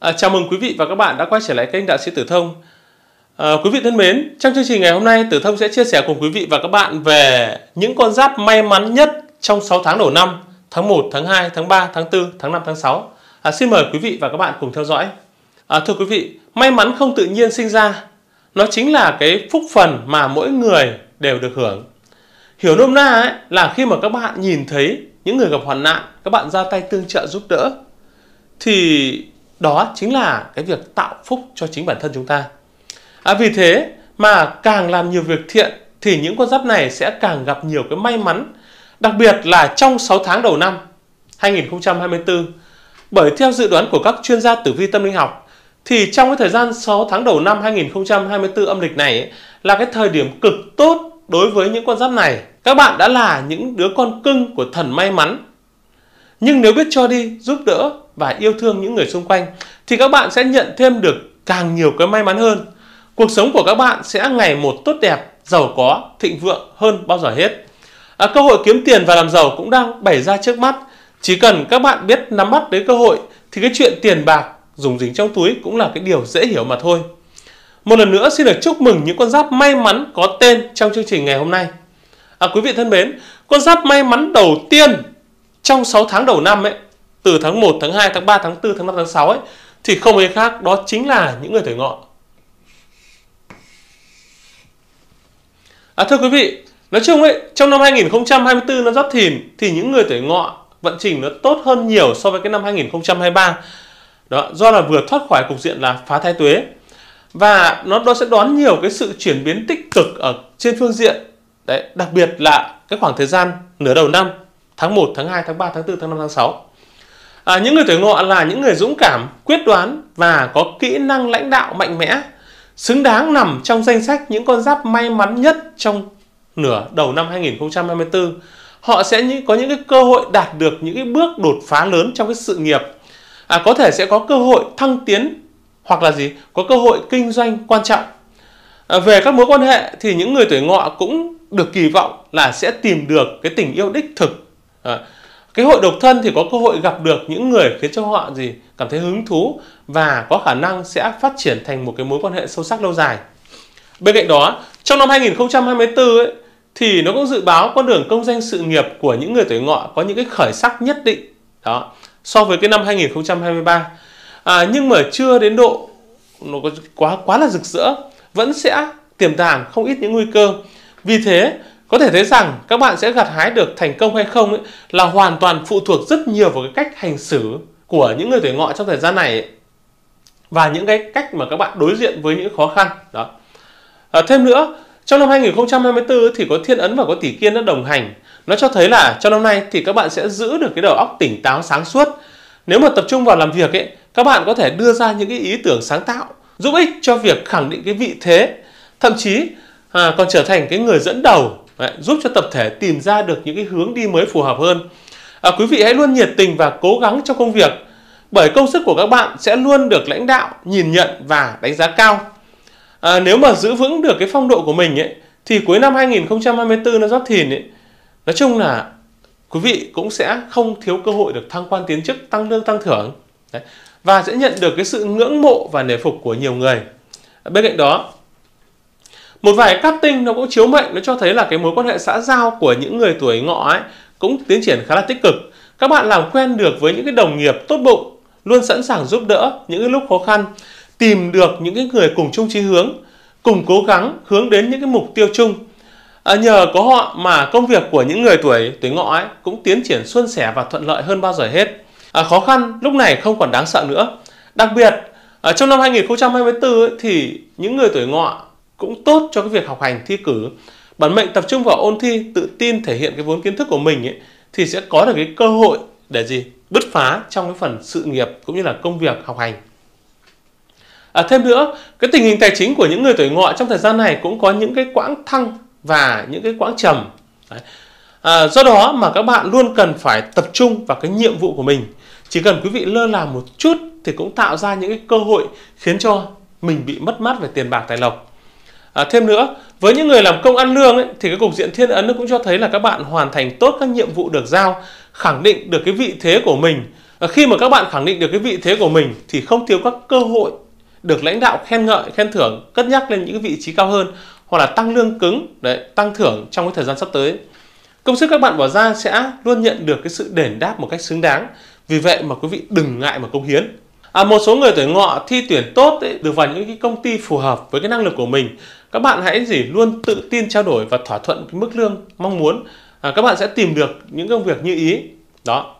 À, chào mừng quý vị và các bạn đã quay trở lại kênh Đạo sĩ Tử Thông. À, quý vị thân mến, trong chương trình ngày hôm nay Tử Thông sẽ chia sẻ cùng quý vị và các bạn về những con giáp may mắn nhất trong 6 tháng đầu năm, tháng 1, tháng 2, tháng 3, tháng 4, tháng 5, tháng 6. À, xin mời quý vị và các bạn cùng theo dõi. À, thưa quý vị, may mắn không tự nhiên sinh ra, nó chính là cái phúc phần mà mỗi người đều được hưởng. Hiểu nôm na ấy, là khi mà các bạn nhìn thấy những người gặp hoàn nạn, các bạn ra tay tương trợ giúp đỡ thì đó chính là cái việc tạo phúc cho chính bản thân chúng ta à, vì thế mà càng làm nhiều việc thiện thì những con giáp này sẽ càng gặp nhiều cái may mắn đặc biệt là trong 6 tháng đầu năm 2024 bởi theo dự đoán của các chuyên gia tử vi tâm linh học thì trong cái thời gian 6 tháng đầu năm 2024 âm lịch này ấy, là cái thời điểm cực tốt đối với những con giáp này. Các bạn đã là những đứa con cưng của thần may mắn. Nhưng nếu biết cho đi, giúp đỡ và yêu thương những người xung quanh thì các bạn sẽ nhận thêm được càng nhiều cái may mắn hơn. Cuộc sống của các bạn sẽ ngày một tốt đẹp, giàu có, thịnh vượng hơn bao giờ hết. À, cơ hội kiếm tiền và làm giàu cũng đang bày ra trước mắt. Chỉ cần các bạn biết nắm bắt đến cơ hội thì cái chuyện tiền bạc dùng dính trong túi cũng là cái điều dễ hiểu mà thôi. Một lần nữa xin được chúc mừng những con giáp may mắn có tên trong chương trình ngày hôm nay. À, quý vị thân mến, con giáp may mắn đầu tiên trong 6 tháng đầu năm ấy từ tháng 1, tháng 2, tháng 3, tháng 4, tháng 5, tháng 6 ấy thì không ai khác đó chính là những người tuổi ngọ. À, thưa quý vị, nói chung ấy, trong năm 2024 nó Giáp Thìn thì những người tuổi ngọ vận trình nó tốt hơn nhiều so với cái năm 2023. Đó, do là vừa thoát khỏi cục diện là phá thai tuế và nó nó sẽ đón nhiều cái sự chuyển biến tích cực ở trên phương diện đấy, đặc biệt là cái khoảng thời gian nửa đầu năm tháng 1, tháng 2, tháng 3, tháng 4, tháng 5, tháng 6 à, những người tuổi ngọ là những người dũng cảm quyết đoán và có kỹ năng lãnh đạo mạnh mẽ xứng đáng nằm trong danh sách những con giáp may mắn nhất trong nửa đầu năm 2024 họ sẽ có những cái cơ hội đạt được những cái bước đột phá lớn trong cái sự nghiệp à, có thể sẽ có cơ hội thăng tiến hoặc là gì có cơ hội kinh doanh quan trọng à, về các mối quan hệ thì những người tuổi ngọ cũng được kỳ vọng là sẽ tìm được cái tình yêu đích thực à, cái hội độc thân thì có cơ hội gặp được những người khiến cho họ gì cảm thấy hứng thú và có khả năng sẽ phát triển thành một cái mối quan hệ sâu sắc lâu dài bên cạnh đó trong năm 2024 ấy, thì nó cũng dự báo con đường công danh sự nghiệp của những người tuổi ngọ có những cái khởi sắc nhất định đó so với cái năm 2023 à, nhưng mà chưa đến độ nó có quá quá là rực rỡ vẫn sẽ tiềm tàng không ít những nguy cơ vì thế có thể thấy rằng các bạn sẽ gặt hái được thành công hay không ấy, là hoàn toàn phụ thuộc rất nhiều vào cái cách hành xử của những người tuổi ngọ trong thời gian này ấy. và những cái cách mà các bạn đối diện với những khó khăn đó. À, thêm nữa, trong năm 2024 thì có thiên ấn và có tỷ kiên đã đồng hành. Nó cho thấy là trong năm nay thì các bạn sẽ giữ được cái đầu óc tỉnh táo sáng suốt. Nếu mà tập trung vào làm việc ấy, các bạn có thể đưa ra những cái ý tưởng sáng tạo giúp ích cho việc khẳng định cái vị thế, thậm chí à, còn trở thành cái người dẫn đầu Đấy, giúp cho tập thể tìm ra được những cái hướng đi mới phù hợp hơn à, quý vị hãy luôn nhiệt tình và cố gắng trong công việc bởi công sức của các bạn sẽ luôn được lãnh đạo nhìn nhận và đánh giá cao à, nếu mà giữ vững được cái phong độ của mình ấy thì cuối năm 2024 nó giáp thìn ấy nói chung là quý vị cũng sẽ không thiếu cơ hội được thăng quan tiến chức tăng lương tăng thưởng Đấy. và sẽ nhận được cái sự ngưỡng mộ và nể phục của nhiều người bên cạnh đó một vài cát tinh nó cũng chiếu mệnh nó cho thấy là cái mối quan hệ xã giao của những người tuổi ngọ ấy cũng tiến triển khá là tích cực các bạn làm quen được với những cái đồng nghiệp tốt bụng luôn sẵn sàng giúp đỡ những cái lúc khó khăn tìm được những cái người cùng chung chí hướng cùng cố gắng hướng đến những cái mục tiêu chung à, nhờ có họ mà công việc của những người tuổi tuổi ngọ ấy cũng tiến triển suôn sẻ và thuận lợi hơn bao giờ hết à, khó khăn lúc này không còn đáng sợ nữa đặc biệt à, trong năm 2024 ấy, thì những người tuổi ngọ cũng tốt cho cái việc học hành thi cử bản mệnh tập trung vào ôn thi tự tin thể hiện cái vốn kiến thức của mình ấy, thì sẽ có được cái cơ hội để gì bứt phá trong cái phần sự nghiệp cũng như là công việc học hành à, thêm nữa cái tình hình tài chính của những người tuổi ngọ trong thời gian này cũng có những cái quãng thăng và những cái quãng trầm Đấy. À, do đó mà các bạn luôn cần phải tập trung vào cái nhiệm vụ của mình chỉ cần quý vị lơ là một chút thì cũng tạo ra những cái cơ hội khiến cho mình bị mất mát về tiền bạc tài lộc À, thêm nữa, với những người làm công ăn lương ấy, thì cái cục diện thiên ấn nó cũng cho thấy là các bạn hoàn thành tốt các nhiệm vụ được giao, khẳng định được cái vị thế của mình. À, khi mà các bạn khẳng định được cái vị thế của mình thì không thiếu các cơ hội được lãnh đạo khen ngợi, khen thưởng, cất nhắc lên những vị trí cao hơn hoặc là tăng lương cứng, đấy, tăng thưởng trong cái thời gian sắp tới. Công sức các bạn bỏ ra sẽ luôn nhận được cái sự đền đáp một cách xứng đáng. Vì vậy mà quý vị đừng ngại mà công hiến. À, một số người tuổi ngọ thi tuyển tốt ấy, được vào những cái công ty phù hợp với cái năng lực của mình các bạn hãy gì luôn tự tin trao đổi và thỏa thuận cái mức lương mong muốn à, các bạn sẽ tìm được những công việc như ý đó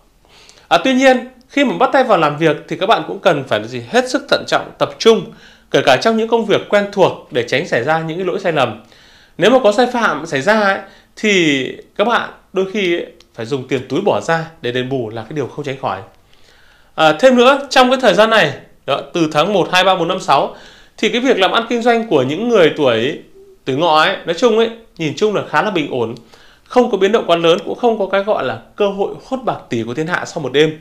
à, tuy nhiên khi mà bắt tay vào làm việc thì các bạn cũng cần phải gì hết sức thận trọng tập trung kể cả trong những công việc quen thuộc để tránh xảy ra những cái lỗi sai lầm nếu mà có sai phạm xảy ra ấy, thì các bạn đôi khi ấy, phải dùng tiền túi bỏ ra để đền bù là cái điều không tránh khỏi à, thêm nữa trong cái thời gian này đó, từ tháng 1, 2, 3, 4, 5, 6 thì cái việc làm ăn kinh doanh của những người tuổi tuổi ngọ ấy nói chung ấy nhìn chung là khá là bình ổn không có biến động quá lớn cũng không có cái gọi là cơ hội hốt bạc tỷ của thiên hạ sau một đêm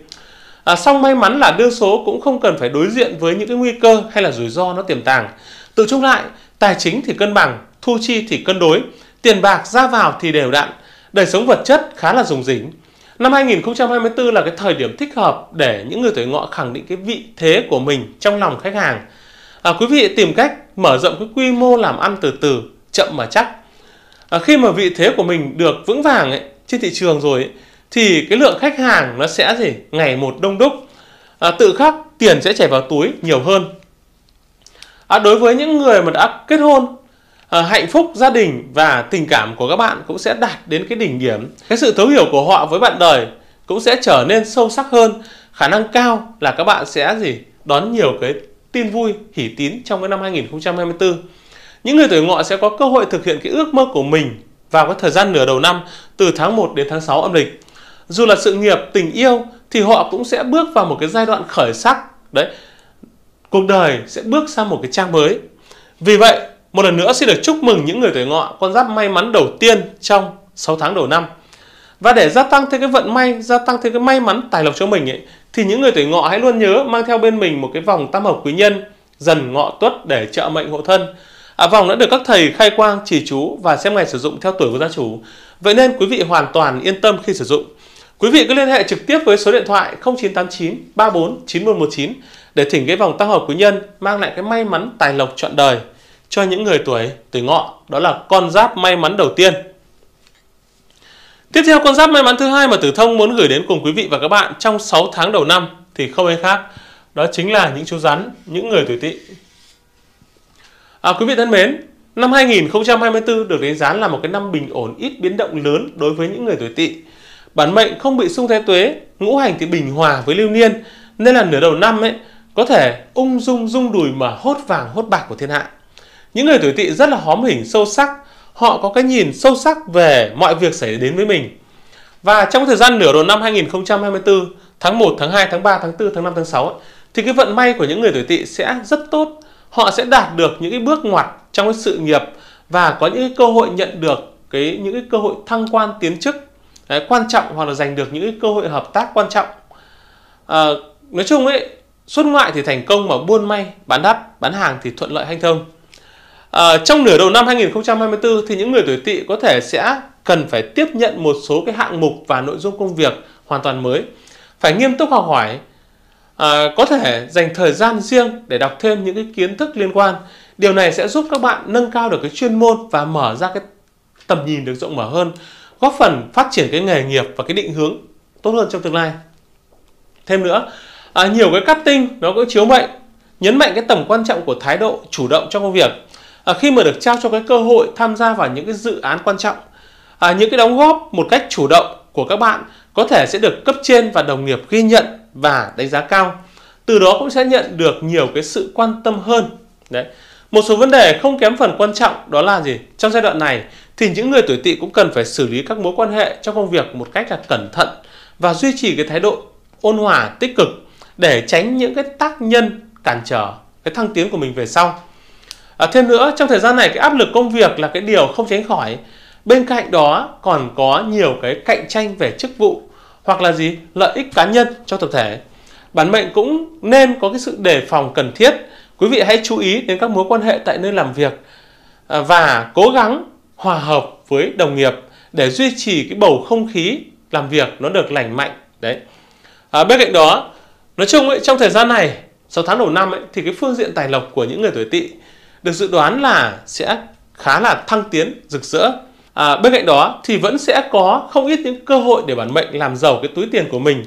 à, song may mắn là đương số cũng không cần phải đối diện với những cái nguy cơ hay là rủi ro nó tiềm tàng tự chung lại tài chính thì cân bằng thu chi thì cân đối tiền bạc ra vào thì đều đặn đời sống vật chất khá là dùng dính Năm 2024 là cái thời điểm thích hợp để những người tuổi ngọ khẳng định cái vị thế của mình trong lòng khách hàng à, quý vị tìm cách mở rộng cái quy mô làm ăn từ từ chậm mà chắc à, khi mà vị thế của mình được vững vàng ấy, trên thị trường rồi ấy, thì cái lượng khách hàng nó sẽ gì ngày một đông đúc à, tự khắc tiền sẽ chảy vào túi nhiều hơn à, đối với những người mà đã kết hôn à, hạnh phúc gia đình và tình cảm của các bạn cũng sẽ đạt đến cái đỉnh điểm cái sự thấu hiểu của họ với bạn đời cũng sẽ trở nên sâu sắc hơn khả năng cao là các bạn sẽ gì đón nhiều cái tin vui, hỷ tín trong cái năm 2024. Những người tuổi ngọ sẽ có cơ hội thực hiện cái ước mơ của mình vào cái thời gian nửa đầu năm từ tháng 1 đến tháng 6 âm lịch. Dù là sự nghiệp, tình yêu thì họ cũng sẽ bước vào một cái giai đoạn khởi sắc. Đấy. Cuộc đời sẽ bước sang một cái trang mới. Vì vậy, một lần nữa xin được chúc mừng những người tuổi ngọ con giáp may mắn đầu tiên trong 6 tháng đầu năm. Và để gia tăng thêm cái vận may, gia tăng thêm cái may mắn tài lộc cho mình ấy, thì những người tuổi ngọ hãy luôn nhớ mang theo bên mình một cái vòng tam hợp quý nhân dần ngọ tuất để trợ mệnh hộ thân à, vòng đã được các thầy khai quang chỉ chú và xem ngày sử dụng theo tuổi của gia chủ vậy nên quý vị hoàn toàn yên tâm khi sử dụng quý vị cứ liên hệ trực tiếp với số điện thoại 0989 34 9119 để thỉnh cái vòng tam hợp quý nhân mang lại cái may mắn tài lộc trọn đời cho những người tuổi tuổi ngọ đó là con giáp may mắn đầu tiên Tiếp theo con giáp may mắn thứ hai mà Tử Thông muốn gửi đến cùng quý vị và các bạn trong 6 tháng đầu năm thì không ai khác, đó chính là những chú rắn, những người tuổi Tỵ. À, quý vị thân mến, năm 2024 được đánh giá là một cái năm bình ổn ít biến động lớn đối với những người tuổi Tỵ. Bản mệnh không bị xung thái tuế, ngũ hành thì bình hòa với lưu niên, nên là nửa đầu năm ấy có thể ung dung dung đùi mà hốt vàng hốt bạc của thiên hạ. Những người tuổi Tỵ rất là hóm hình sâu sắc, họ có cái nhìn sâu sắc về mọi việc xảy đến với mình. Và trong thời gian nửa đầu năm 2024, tháng 1, tháng 2, tháng 3, tháng 4, tháng 5, tháng 6 thì cái vận may của những người tuổi tỵ sẽ rất tốt. Họ sẽ đạt được những cái bước ngoặt trong cái sự nghiệp và có những cái cơ hội nhận được cái những cái cơ hội thăng quan tiến chức đấy, quan trọng hoặc là giành được những cái cơ hội hợp tác quan trọng. À, nói chung ấy, xuất ngoại thì thành công mà buôn may, bán đắt, bán hàng thì thuận lợi hanh thông. À, trong nửa đầu năm 2024 thì những người tuổi tỵ có thể sẽ cần phải tiếp nhận một số cái hạng mục và nội dung công việc hoàn toàn mới. Phải nghiêm túc học hỏi, à, có thể dành thời gian riêng để đọc thêm những cái kiến thức liên quan. Điều này sẽ giúp các bạn nâng cao được cái chuyên môn và mở ra cái tầm nhìn được rộng mở hơn, góp phần phát triển cái nghề nghiệp và cái định hướng tốt hơn trong tương lai. Thêm nữa, à, nhiều cái cắt tinh nó cũng chiếu mệnh, nhấn mạnh cái tầm quan trọng của thái độ chủ động trong công việc à, khi mà được trao cho cái cơ hội tham gia vào những cái dự án quan trọng à, những cái đóng góp một cách chủ động của các bạn có thể sẽ được cấp trên và đồng nghiệp ghi nhận và đánh giá cao từ đó cũng sẽ nhận được nhiều cái sự quan tâm hơn đấy một số vấn đề không kém phần quan trọng đó là gì trong giai đoạn này thì những người tuổi tỵ cũng cần phải xử lý các mối quan hệ trong công việc một cách là cẩn thận và duy trì cái thái độ ôn hòa tích cực để tránh những cái tác nhân cản trở cái thăng tiến của mình về sau à, thêm nữa trong thời gian này cái áp lực công việc là cái điều không tránh khỏi bên cạnh đó còn có nhiều cái cạnh tranh về chức vụ hoặc là gì lợi ích cá nhân cho tập thể bản mệnh cũng nên có cái sự đề phòng cần thiết quý vị hãy chú ý đến các mối quan hệ tại nơi làm việc à, và cố gắng hòa hợp với đồng nghiệp để duy trì cái bầu không khí làm việc nó được lành mạnh đấy à, bên cạnh đó nói chung ấy, trong thời gian này 6 tháng đầu năm ấy, thì cái phương diện tài lộc của những người tuổi tỵ được dự đoán là sẽ khá là thăng tiến, rực rỡ. À, bên cạnh đó thì vẫn sẽ có không ít những cơ hội để bản mệnh làm giàu cái túi tiền của mình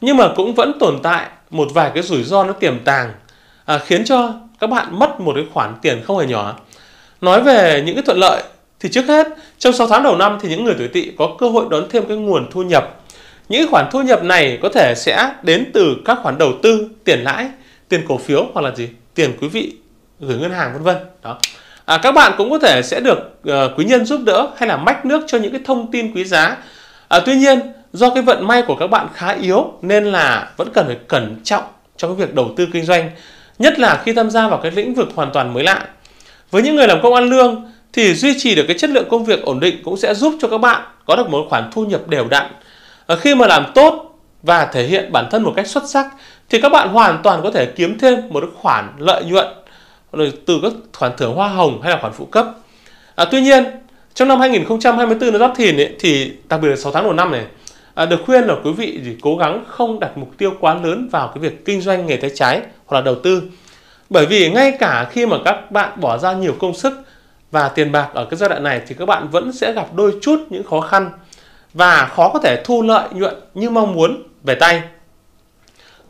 nhưng mà cũng vẫn tồn tại một vài cái rủi ro nó tiềm tàng à, khiến cho các bạn mất một cái khoản tiền không hề nhỏ. Nói về những cái thuận lợi thì trước hết trong 6 tháng đầu năm thì những người tuổi tỵ có cơ hội đón thêm cái nguồn thu nhập. Những khoản thu nhập này có thể sẽ đến từ các khoản đầu tư, tiền lãi, tiền cổ phiếu hoặc là gì? Tiền quý vị gửi ngân hàng vân vân đó à, các bạn cũng có thể sẽ được uh, quý nhân giúp đỡ hay là mách nước cho những cái thông tin quý giá à, tuy nhiên do cái vận may của các bạn khá yếu nên là vẫn cần phải cẩn trọng trong cái việc đầu tư kinh doanh nhất là khi tham gia vào cái lĩnh vực hoàn toàn mới lạ với những người làm công ăn lương thì duy trì được cái chất lượng công việc ổn định cũng sẽ giúp cho các bạn có được một khoản thu nhập đều đặn à, khi mà làm tốt và thể hiện bản thân một cách xuất sắc thì các bạn hoàn toàn có thể kiếm thêm một khoản lợi nhuận rồi từ các khoản thưởng hoa hồng hay là khoản phụ cấp. À, tuy nhiên, trong năm 2024 nó giáp thìn ấy, thì đặc biệt là 6 tháng đầu năm này à, được khuyên là quý vị thì cố gắng không đặt mục tiêu quá lớn vào cái việc kinh doanh nghề tay trái hoặc là đầu tư. Bởi vì ngay cả khi mà các bạn bỏ ra nhiều công sức và tiền bạc ở cái giai đoạn này thì các bạn vẫn sẽ gặp đôi chút những khó khăn và khó có thể thu lợi nhuận như mong muốn về tay.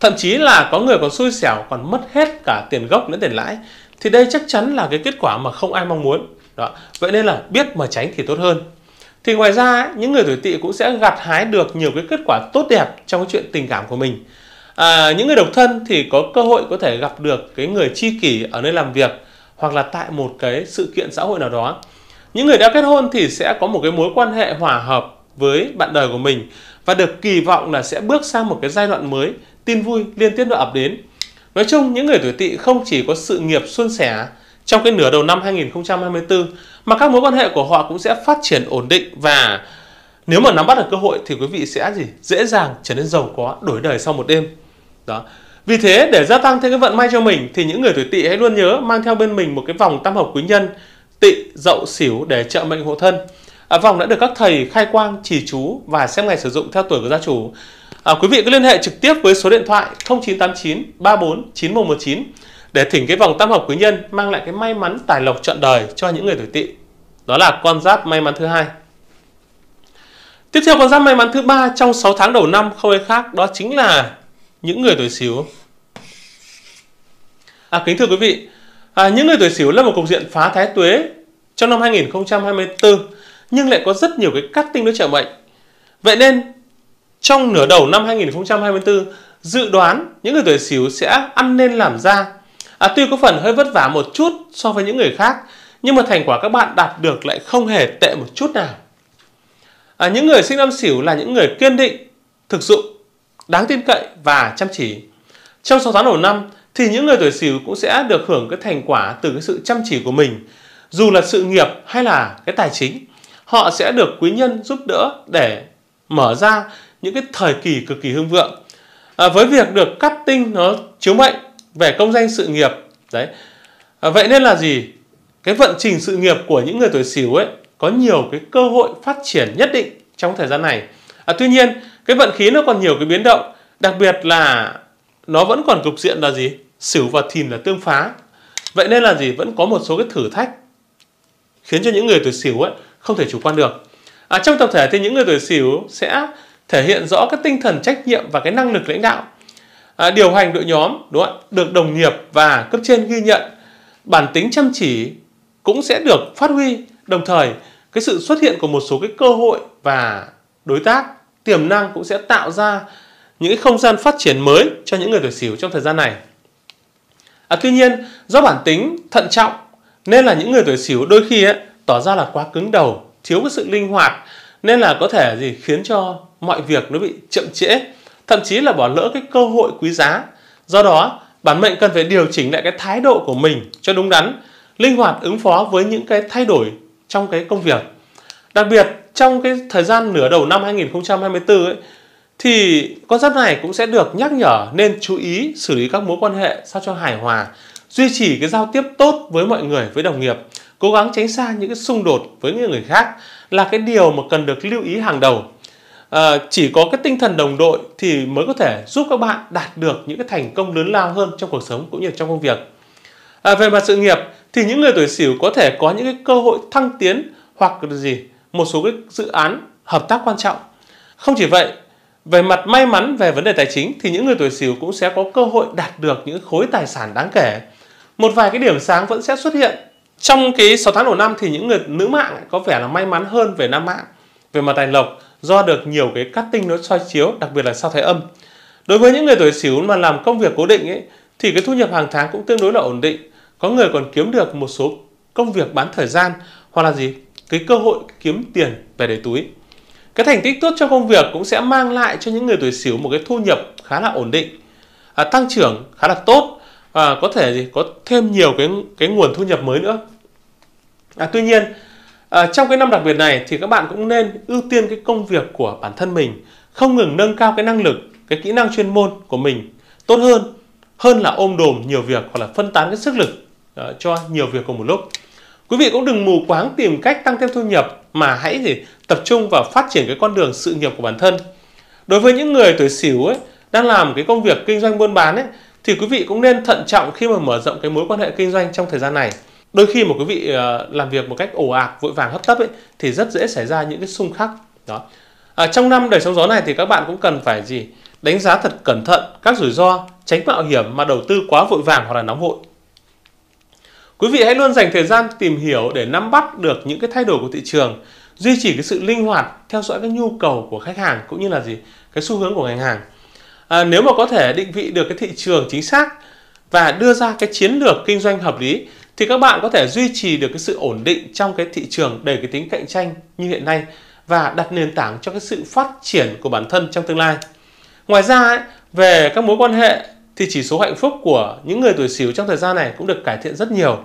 Thậm chí là có người còn xui xẻo còn mất hết cả tiền gốc lẫn tiền lãi thì đây chắc chắn là cái kết quả mà không ai mong muốn đó vậy nên là biết mà tránh thì tốt hơn thì ngoài ra những người tuổi tỵ cũng sẽ gặt hái được nhiều cái kết quả tốt đẹp trong cái chuyện tình cảm của mình à, những người độc thân thì có cơ hội có thể gặp được cái người tri kỷ ở nơi làm việc hoặc là tại một cái sự kiện xã hội nào đó những người đã kết hôn thì sẽ có một cái mối quan hệ hòa hợp với bạn đời của mình và được kỳ vọng là sẽ bước sang một cái giai đoạn mới tin vui liên tiếp được ập đến Nói chung, những người tuổi tỵ không chỉ có sự nghiệp xuân sẻ trong cái nửa đầu năm 2024 mà các mối quan hệ của họ cũng sẽ phát triển ổn định và nếu mà nắm bắt được cơ hội thì quý vị sẽ gì dễ dàng trở nên giàu có đổi đời sau một đêm đó vì thế để gia tăng thêm cái vận may cho mình thì những người tuổi tỵ hãy luôn nhớ mang theo bên mình một cái vòng tam hợp quý nhân tỵ dậu xỉu để trợ mệnh hộ thân à, vòng đã được các thầy khai quang chỉ chú và xem ngày sử dụng theo tuổi của gia chủ à, quý vị cứ liên hệ trực tiếp với số điện thoại 0989 34 9119 để thỉnh cái vòng tam hợp quý nhân mang lại cái may mắn tài lộc trọn đời cho những người tuổi tỵ đó là con giáp may mắn thứ hai tiếp theo con giáp may mắn thứ ba trong 6 tháng đầu năm không ai khác đó chính là những người tuổi xíu à kính thưa quý vị à, những người tuổi xíu là một cục diện phá thái tuế trong năm 2024 nhưng lại có rất nhiều cái cắt tinh đối trợ mệnh vậy nên trong nửa đầu năm 2024, dự đoán những người tuổi Sửu sẽ ăn nên làm ra. À, tuy có phần hơi vất vả một chút so với những người khác, nhưng mà thành quả các bạn đạt được lại không hề tệ một chút nào. À, những người sinh năm Sửu là những người kiên định, thực dụng, đáng tin cậy và chăm chỉ. Trong 6 tháng đầu năm thì những người tuổi Sửu cũng sẽ được hưởng cái thành quả từ cái sự chăm chỉ của mình, dù là sự nghiệp hay là cái tài chính. Họ sẽ được quý nhân giúp đỡ để mở ra những cái thời kỳ cực kỳ hưng vượng à, với việc được cắt tinh nó chiếu mệnh về công danh sự nghiệp đấy à, vậy nên là gì cái vận trình sự nghiệp của những người tuổi sửu ấy có nhiều cái cơ hội phát triển nhất định trong thời gian này à, tuy nhiên cái vận khí nó còn nhiều cái biến động đặc biệt là nó vẫn còn cục diện là gì sửu và thìn là tương phá vậy nên là gì vẫn có một số cái thử thách khiến cho những người tuổi sửu ấy không thể chủ quan được à, trong tập thể thì những người tuổi sửu sẽ thể hiện rõ cái tinh thần trách nhiệm và cái năng lực lãnh đạo à, điều hành đội nhóm đúng không được đồng nghiệp và cấp trên ghi nhận bản tính chăm chỉ cũng sẽ được phát huy đồng thời cái sự xuất hiện của một số cái cơ hội và đối tác tiềm năng cũng sẽ tạo ra những cái không gian phát triển mới cho những người tuổi xỉu trong thời gian này à, tuy nhiên do bản tính thận trọng nên là những người tuổi xỉu đôi khi ấy, tỏ ra là quá cứng đầu thiếu cái sự linh hoạt nên là có thể gì khiến cho mọi việc nó bị chậm trễ, thậm chí là bỏ lỡ cái cơ hội quý giá. Do đó, bản mệnh cần phải điều chỉnh lại cái thái độ của mình cho đúng đắn, linh hoạt ứng phó với những cái thay đổi trong cái công việc. Đặc biệt trong cái thời gian nửa đầu năm 2024 ấy, thì con giáp này cũng sẽ được nhắc nhở nên chú ý xử lý các mối quan hệ sao cho hài hòa, duy trì cái giao tiếp tốt với mọi người, với đồng nghiệp, cố gắng tránh xa những cái xung đột với những người khác là cái điều mà cần được lưu ý hàng đầu à, chỉ có cái tinh thần đồng đội thì mới có thể giúp các bạn đạt được những cái thành công lớn lao hơn trong cuộc sống cũng như trong công việc à, về mặt sự nghiệp thì những người tuổi sửu có thể có những cái cơ hội thăng tiến hoặc là gì một số cái dự án hợp tác quan trọng không chỉ vậy về mặt may mắn về vấn đề tài chính thì những người tuổi sửu cũng sẽ có cơ hội đạt được những khối tài sản đáng kể một vài cái điểm sáng vẫn sẽ xuất hiện trong cái 6 tháng đầu năm thì những người nữ mạng có vẻ là may mắn hơn về nam mạng về mặt tài lộc do được nhiều cái cắt tinh nó soi chiếu đặc biệt là sau thái âm đối với những người tuổi xỉu mà làm công việc cố định ấy, thì cái thu nhập hàng tháng cũng tương đối là ổn định có người còn kiếm được một số công việc bán thời gian hoặc là gì cái cơ hội kiếm tiền về để túi cái thành tích tốt trong công việc cũng sẽ mang lại cho những người tuổi xỉu một cái thu nhập khá là ổn định à, tăng trưởng khá là tốt và có thể gì có thêm nhiều cái cái nguồn thu nhập mới nữa à, tuy nhiên À, trong cái năm đặc biệt này thì các bạn cũng nên ưu tiên cái công việc của bản thân mình, không ngừng nâng cao cái năng lực, cái kỹ năng chuyên môn của mình tốt hơn hơn là ôm đồm nhiều việc hoặc là phân tán cái sức lực uh, cho nhiều việc cùng một lúc. Quý vị cũng đừng mù quáng tìm cách tăng thêm thu nhập mà hãy gì tập trung vào phát triển cái con đường sự nghiệp của bản thân. Đối với những người tuổi xỉu ấy đang làm cái công việc kinh doanh buôn bán ấy thì quý vị cũng nên thận trọng khi mà mở rộng cái mối quan hệ kinh doanh trong thời gian này đôi khi một quý vị ờ, làm việc một cách ồ ạt vội vàng hấp tấp ấy thì rất dễ xảy ra những cái xung khắc đó à, trong năm đầy sóng gió này thì các bạn cũng cần phải gì đánh giá thật cẩn thận các rủi ro tránh mạo hiểm mà đầu tư quá vội vàng hoặc là nóng vội quý vị hãy luôn dành thời gian tìm hiểu để nắm bắt được những cái thay đổi của thị trường duy trì cái sự linh hoạt theo dõi cái nhu cầu của khách hàng cũng như là gì cái xu hướng của ngành hàng à, nếu mà có thể định vị được cái thị trường chính xác và đưa ra cái chiến lược kinh doanh hợp lý thì các bạn có thể duy trì được cái sự ổn định trong cái thị trường đầy cái tính cạnh tranh như hiện nay và đặt nền tảng cho cái sự phát triển của bản thân trong tương lai. Ngoài ra ấy, về các mối quan hệ thì chỉ số hạnh phúc của những người tuổi xỉu trong thời gian này cũng được cải thiện rất nhiều.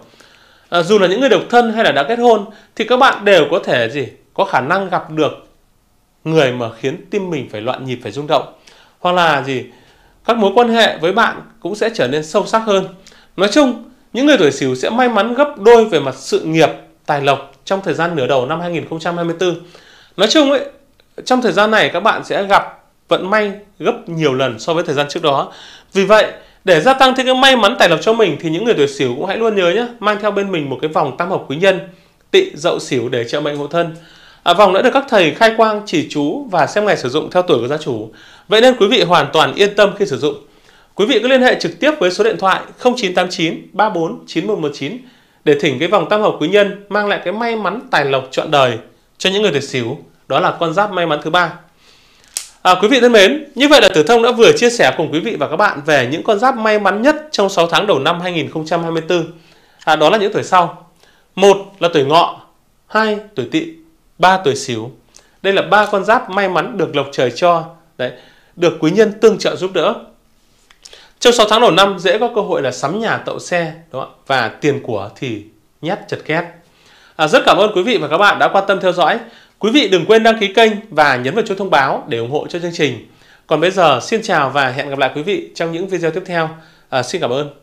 À, dù là những người độc thân hay là đã kết hôn thì các bạn đều có thể gì có khả năng gặp được người mà khiến tim mình phải loạn nhịp phải rung động hoặc là gì các mối quan hệ với bạn cũng sẽ trở nên sâu sắc hơn. Nói chung những người tuổi Sửu sẽ may mắn gấp đôi về mặt sự nghiệp, tài lộc trong thời gian nửa đầu năm 2024. Nói chung ấy, trong thời gian này các bạn sẽ gặp vận may gấp nhiều lần so với thời gian trước đó. Vì vậy, để gia tăng thêm cái may mắn tài lộc cho mình thì những người tuổi Sửu cũng hãy luôn nhớ nhé, mang theo bên mình một cái vòng tam hợp quý nhân, Tỵ, Dậu, Sửu để chữa mệnh hộ thân. À, vòng đã được các thầy khai quang chỉ chú và xem ngày sử dụng theo tuổi của gia chủ. Vậy nên quý vị hoàn toàn yên tâm khi sử dụng. Quý vị cứ liên hệ trực tiếp với số điện thoại 0989 34 9119 để thỉnh cái vòng tam hợp quý nhân mang lại cái may mắn tài lộc trọn đời cho những người tuổi xíu Đó là con giáp may mắn thứ ba. À, quý vị thân mến, như vậy là Tử Thông đã vừa chia sẻ cùng quý vị và các bạn về những con giáp may mắn nhất trong 6 tháng đầu năm 2024. À, đó là những tuổi sau. một là tuổi ngọ, hai tuổi tỵ, ba tuổi xíu. Đây là ba con giáp may mắn được lộc trời cho, đấy, được quý nhân tương trợ giúp đỡ. Trong 6 tháng đầu năm dễ có cơ hội là sắm nhà tậu xe đúng không? và tiền của thì nhét chật két. À, rất cảm ơn quý vị và các bạn đã quan tâm theo dõi. Quý vị đừng quên đăng ký kênh và nhấn vào chuông thông báo để ủng hộ cho chương trình. Còn bây giờ xin chào và hẹn gặp lại quý vị trong những video tiếp theo. À, xin cảm ơn.